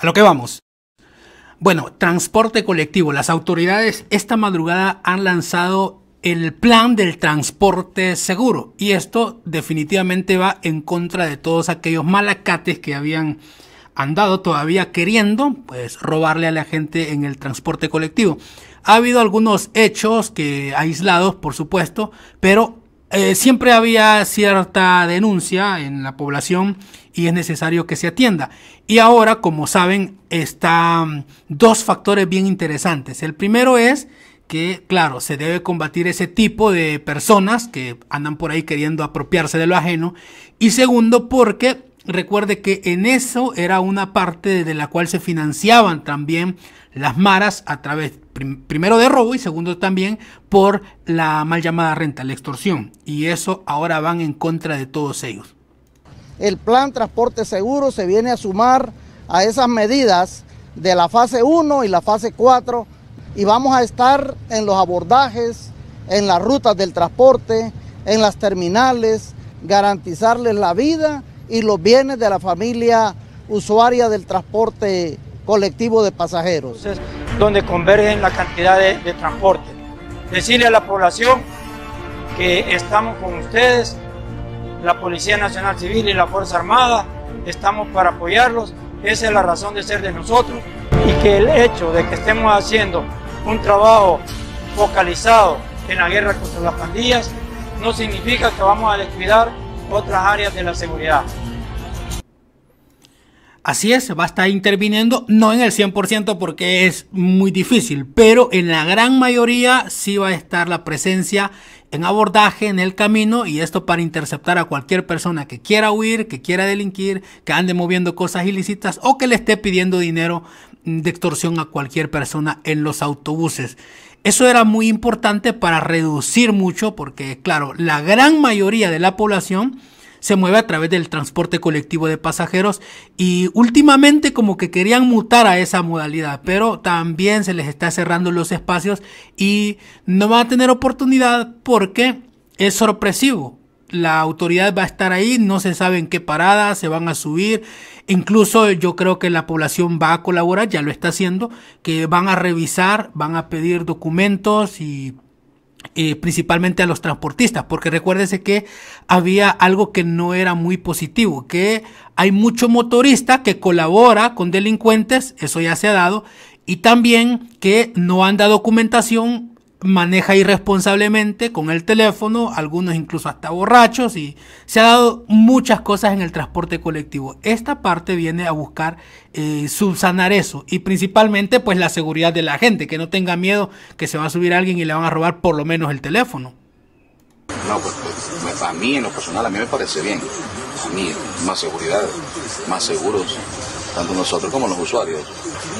A lo que vamos. Bueno, transporte colectivo. Las autoridades esta madrugada han lanzado el plan del transporte seguro y esto definitivamente va en contra de todos aquellos malacates que habían andado todavía queriendo pues robarle a la gente en el transporte colectivo. Ha habido algunos hechos que aislados, por supuesto, pero eh, siempre había cierta denuncia en la población y es necesario que se atienda. Y ahora, como saben, están dos factores bien interesantes. El primero es que, claro, se debe combatir ese tipo de personas que andan por ahí queriendo apropiarse de lo ajeno. Y segundo, porque recuerde que en eso era una parte de la cual se financiaban también las maras a través primero de robo y segundo también por la mal llamada renta, la extorsión. Y eso ahora van en contra de todos ellos. El plan transporte seguro se viene a sumar a esas medidas de la fase 1 y la fase 4 y vamos a estar en los abordajes, en las rutas del transporte, en las terminales, garantizarles la vida y los bienes de la familia usuaria del transporte colectivo de pasajeros donde convergen la cantidad de, de transporte. Decirle a la población que estamos con ustedes, la Policía Nacional Civil y la Fuerza Armada, estamos para apoyarlos, esa es la razón de ser de nosotros y que el hecho de que estemos haciendo un trabajo focalizado en la guerra contra las pandillas no significa que vamos a descuidar otras áreas de la seguridad. Así es, va a estar interviniendo, no en el 100% porque es muy difícil, pero en la gran mayoría sí va a estar la presencia en abordaje, en el camino, y esto para interceptar a cualquier persona que quiera huir, que quiera delinquir, que ande moviendo cosas ilícitas o que le esté pidiendo dinero de extorsión a cualquier persona en los autobuses. Eso era muy importante para reducir mucho porque, claro, la gran mayoría de la población se mueve a través del transporte colectivo de pasajeros y últimamente como que querían mutar a esa modalidad, pero también se les está cerrando los espacios y no van a tener oportunidad porque es sorpresivo. La autoridad va a estar ahí, no se sabe en qué parada, se van a subir. Incluso yo creo que la población va a colaborar, ya lo está haciendo, que van a revisar, van a pedir documentos y y principalmente a los transportistas, porque recuérdese que había algo que no era muy positivo, que hay mucho motorista que colabora con delincuentes, eso ya se ha dado, y también que no anda documentación maneja irresponsablemente con el teléfono, algunos incluso hasta borrachos, y se ha dado muchas cosas en el transporte colectivo. Esta parte viene a buscar eh, subsanar eso y principalmente pues la seguridad de la gente, que no tenga miedo que se va a subir alguien y le van a robar por lo menos el teléfono. No, pues, pues, pues, a mí en lo personal a mí me parece bien más seguridad, más seguros, tanto nosotros como los usuarios.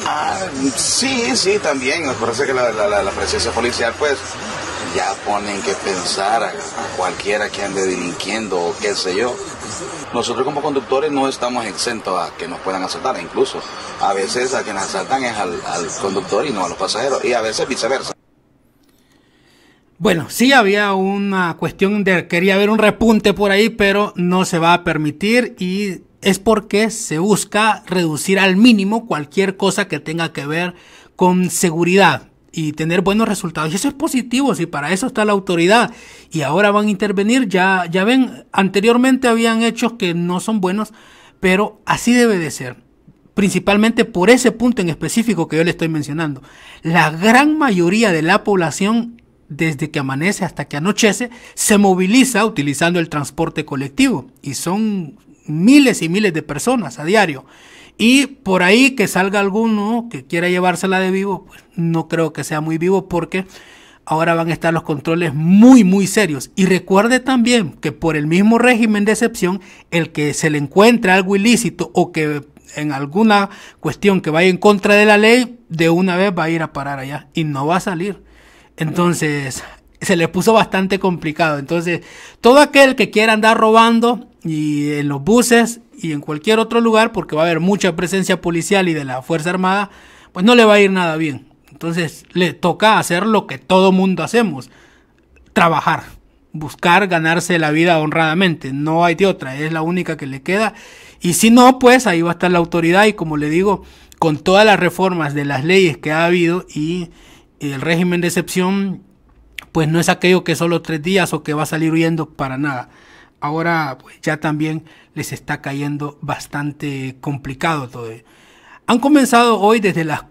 Ah, sí, sí, también. Me parece que la, presencia policial, pues, ya ponen que pensar a, cualquiera que ande delinquiendo o qué sé yo. Nosotros como conductores no estamos exentos a que nos puedan asaltar, incluso a veces a quienes asaltan es al conductor y no a los pasajeros, y a veces viceversa. Bueno, sí había una cuestión de quería haber un repunte por ahí, pero no se va a permitir y es porque se busca reducir al mínimo cualquier cosa que tenga que ver con seguridad y tener buenos resultados. Y eso es positivo, si para eso está la autoridad y ahora van a intervenir, ya, ya ven, anteriormente habían hechos que no son buenos, pero así debe de ser. Principalmente por ese punto en específico que yo le estoy mencionando. La gran mayoría de la población desde que amanece hasta que anochece, se moviliza utilizando el transporte colectivo y son miles y miles de personas a diario. Y por ahí que salga alguno que quiera llevársela de vivo, pues no creo que sea muy vivo porque ahora van a estar los controles muy, muy serios. Y recuerde también que por el mismo régimen de excepción, el que se le encuentre algo ilícito o que en alguna cuestión que vaya en contra de la ley, de una vez va a ir a parar allá y no va a salir. Entonces, se le puso bastante complicado. Entonces, todo aquel que quiera andar robando y en los buses y en cualquier otro lugar, porque va a haber mucha presencia policial y de la Fuerza Armada, pues no le va a ir nada bien. Entonces, le toca hacer lo que todo mundo hacemos, trabajar, buscar ganarse la vida honradamente. No hay de otra, es la única que le queda. Y si no, pues ahí va a estar la autoridad y como le digo, con todas las reformas de las leyes que ha habido y el régimen de excepción pues no es aquello que solo tres días o que va a salir huyendo para nada. Ahora pues, ya también les está cayendo bastante complicado todo. Han comenzado hoy desde las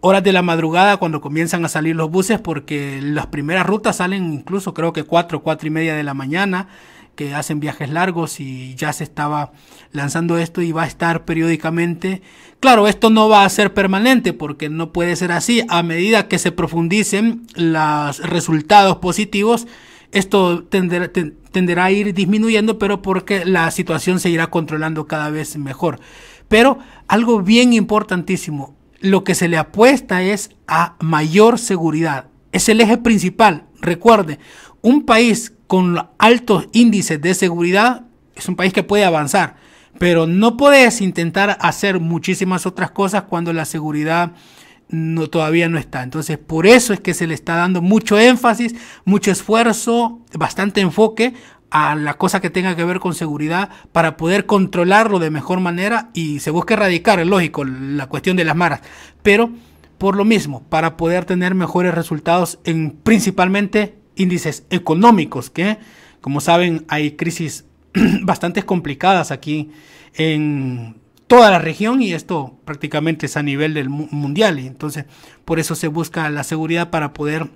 horas de la madrugada cuando comienzan a salir los buses porque las primeras rutas salen incluso creo que cuatro, cuatro y media de la mañana que hacen viajes largos y ya se estaba lanzando esto y va a estar periódicamente. Claro, esto no va a ser permanente porque no puede ser así. A medida que se profundicen los resultados positivos, esto tendrá tenderá, a ir disminuyendo, pero porque la situación se irá controlando cada vez mejor. Pero algo bien importantísimo, lo que se le apuesta es a mayor seguridad. Es el eje principal. Recuerde, un país con altos índices de seguridad, es un país que puede avanzar. Pero no puedes intentar hacer muchísimas otras cosas cuando la seguridad no, todavía no está. Entonces, por eso es que se le está dando mucho énfasis, mucho esfuerzo, bastante enfoque a la cosa que tenga que ver con seguridad para poder controlarlo de mejor manera y se busca erradicar, es lógico, la cuestión de las maras. Pero por lo mismo, para poder tener mejores resultados en principalmente índices económicos que, como saben, hay crisis bastante complicadas aquí en toda la región y esto prácticamente es a nivel del mundial y entonces por eso se busca la seguridad para poder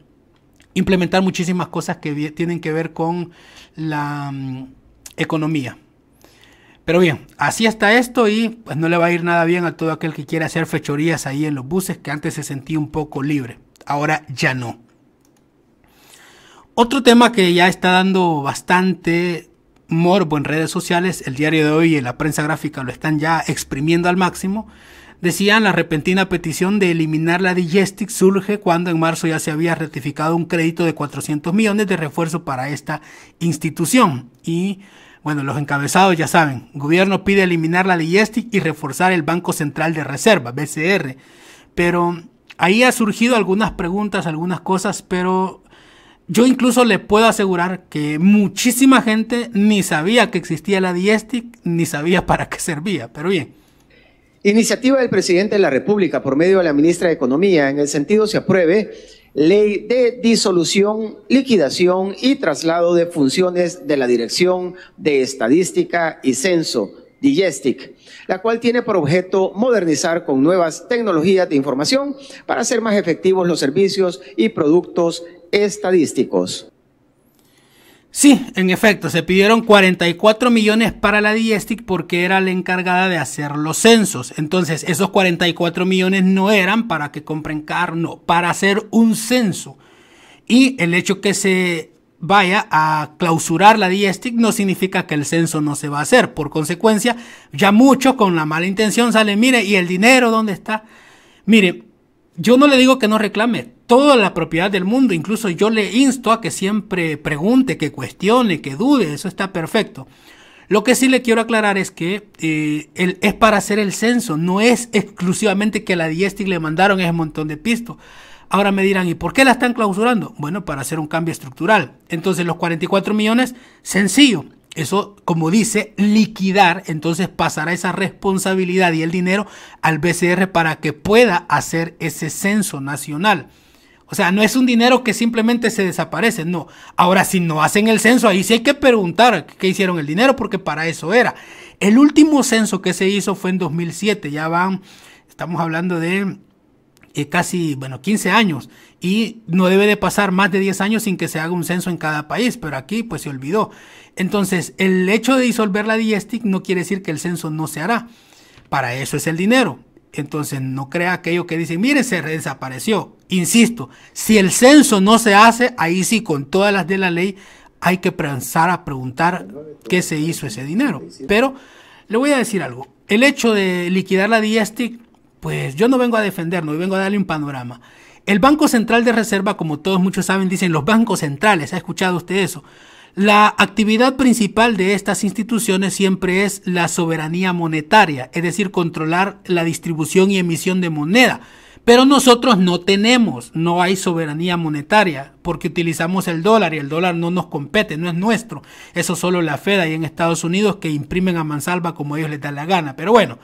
implementar muchísimas cosas que tienen que ver con la mm, economía. Pero bien, así está esto y pues no le va a ir nada bien a todo aquel que quiera hacer fechorías ahí en los buses que antes se sentía un poco libre, ahora ya no. Otro tema que ya está dando bastante morbo en redes sociales, el diario de hoy y la prensa gráfica lo están ya exprimiendo al máximo, decían la repentina petición de eliminar la Digestic surge cuando en marzo ya se había ratificado un crédito de 400 millones de refuerzo para esta institución. Y bueno, los encabezados ya saben, gobierno pide eliminar la Digestic y reforzar el Banco Central de Reserva, BCR. Pero ahí ha surgido algunas preguntas, algunas cosas, pero yo incluso le puedo asegurar que muchísima gente ni sabía que existía la Diestic, ni sabía para qué servía, pero bien. Iniciativa del presidente de la República por medio de la ministra de Economía en el sentido se apruebe ley de disolución, liquidación y traslado de funciones de la Dirección de Estadística y Censo, Diestic, la cual tiene por objeto modernizar con nuevas tecnologías de información para hacer más efectivos los servicios y productos estadísticos. Sí, en efecto, se pidieron 44 millones para la Diestic porque era la encargada de hacer los censos. Entonces, esos 44 millones no eran para que compren no, para hacer un censo. Y el hecho que se vaya a clausurar la Diestic no significa que el censo no se va a hacer. Por consecuencia, ya muchos con la mala intención salen, mire, ¿y el dinero dónde está? Mire, yo no le digo que no reclame toda la propiedad del mundo, incluso yo le insto a que siempre pregunte, que cuestione, que dude, eso está perfecto. Lo que sí le quiero aclarar es que eh, es para hacer el censo, no es exclusivamente que a la diestra le mandaron ese montón de pistos. Ahora me dirán, ¿y por qué la están clausurando? Bueno, para hacer un cambio estructural. Entonces los 44 millones, sencillo, eso, como dice, liquidar, entonces pasará esa responsabilidad y el dinero al BCR para que pueda hacer ese censo nacional. O sea, no es un dinero que simplemente se desaparece, no. Ahora, si no hacen el censo, ahí sí hay que preguntar qué hicieron el dinero, porque para eso era. El último censo que se hizo fue en 2007, ya van, estamos hablando de eh, casi, bueno, 15 años y no debe de pasar más de 10 años sin que se haga un censo en cada país, pero aquí pues se olvidó. Entonces, el hecho de disolver la diestic no quiere decir que el censo no se hará. Para eso es el dinero. Entonces, no crea aquello que dice mire, se desapareció. Insisto, si el censo no se hace, ahí sí, con todas las de la ley, hay que pensar a preguntar qué se hizo ese dinero. Pero le voy a decir algo. El hecho de liquidar la diestic pues yo no vengo a defenderlo, vengo a darle un panorama. El Banco Central de Reserva, como todos muchos saben, dicen los bancos centrales, ¿ha escuchado usted eso? La actividad principal de estas instituciones siempre es la soberanía monetaria, es decir, controlar la distribución y emisión de moneda. Pero nosotros no tenemos, no hay soberanía monetaria, porque utilizamos el dólar y el dólar no nos compete, no es nuestro. Eso solo la Fed y en Estados Unidos que imprimen a mansalva como ellos les dan la gana. Pero bueno,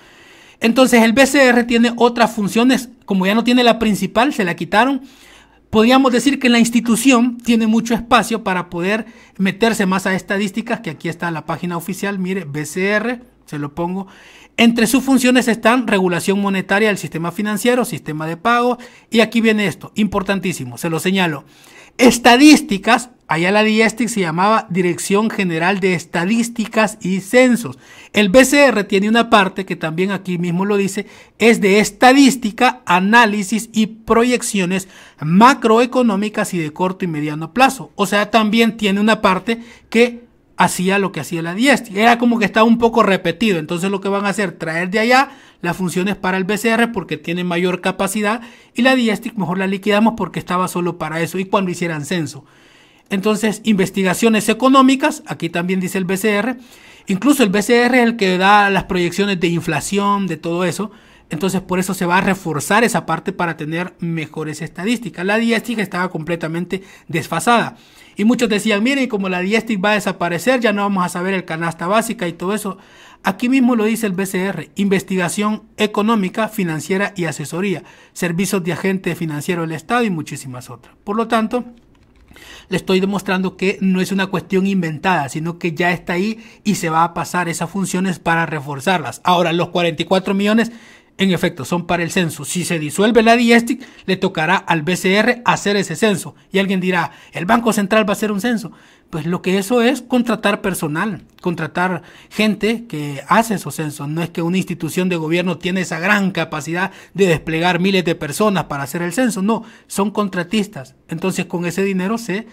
entonces el BCR tiene otras funciones, como ya no tiene la principal, se la quitaron. Podríamos decir que la institución tiene mucho espacio para poder meterse más a estadísticas, que aquí está la página oficial, mire, BCR, se lo pongo. Entre sus funciones están regulación monetaria del sistema financiero, sistema de pago, y aquí viene esto, importantísimo, se lo señalo. Estadísticas, allá la DIESTIC se llamaba Dirección General de Estadísticas y Censos. El BCR tiene una parte que también aquí mismo lo dice, es de estadística, análisis y proyecciones macroeconómicas y de corto y mediano plazo. O sea, también tiene una parte que hacía lo que hacía la Diestic, Era como que estaba un poco repetido. Entonces lo que van a hacer, traer de allá las funciones para el BCR porque tiene mayor capacidad y la Diestic mejor la liquidamos porque estaba solo para eso y cuando hicieran censo. Entonces, investigaciones económicas, aquí también dice el BCR. Incluso el BCR es el que da las proyecciones de inflación, de todo eso. Entonces por eso se va a reforzar esa parte para tener mejores estadísticas. La diestig estaba completamente desfasada. Y muchos decían, miren, como la diestig va a desaparecer, ya no vamos a saber el canasta básica y todo eso. Aquí mismo lo dice el BCR, investigación económica, financiera y asesoría, servicios de agente financiero del Estado y muchísimas otras. Por lo tanto, le estoy demostrando que no es una cuestión inventada, sino que ya está ahí y se va a pasar esas funciones para reforzarlas. Ahora, los 44 millones en efecto, son para el censo. Si se disuelve la Diestic, le tocará al BCR hacer ese censo. Y alguien dirá, el Banco Central va a hacer un censo. Pues lo que eso es contratar personal, contratar gente que hace esos censos. No es que una institución de gobierno tiene esa gran capacidad de desplegar miles de personas para hacer el censo. No, son contratistas. Entonces con ese dinero se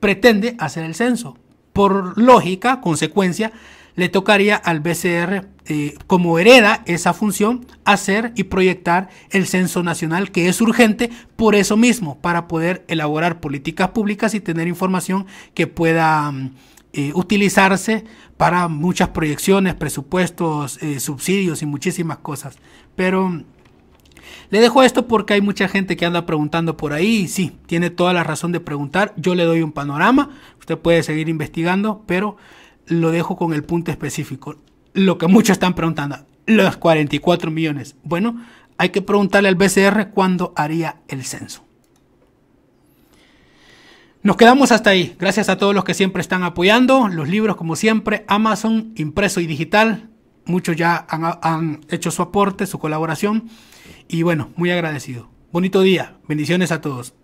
pretende hacer el censo. Por lógica, consecuencia, le tocaría al BCR eh, como hereda esa función hacer y proyectar el censo nacional que es urgente por eso mismo, para poder elaborar políticas públicas y tener información que pueda mm, eh, utilizarse para muchas proyecciones, presupuestos, eh, subsidios y muchísimas cosas. Pero mm, le dejo esto porque hay mucha gente que anda preguntando por ahí y sí, tiene toda la razón de preguntar. Yo le doy un panorama, usted puede seguir investigando, pero lo dejo con el punto específico. Lo que muchos están preguntando, los 44 millones. Bueno, hay que preguntarle al BCR cuándo haría el censo. Nos quedamos hasta ahí. Gracias a todos los que siempre están apoyando. Los libros, como siempre, Amazon, impreso y digital. Muchos ya han, han hecho su aporte, su colaboración. Y bueno, muy agradecido. Bonito día. Bendiciones a todos.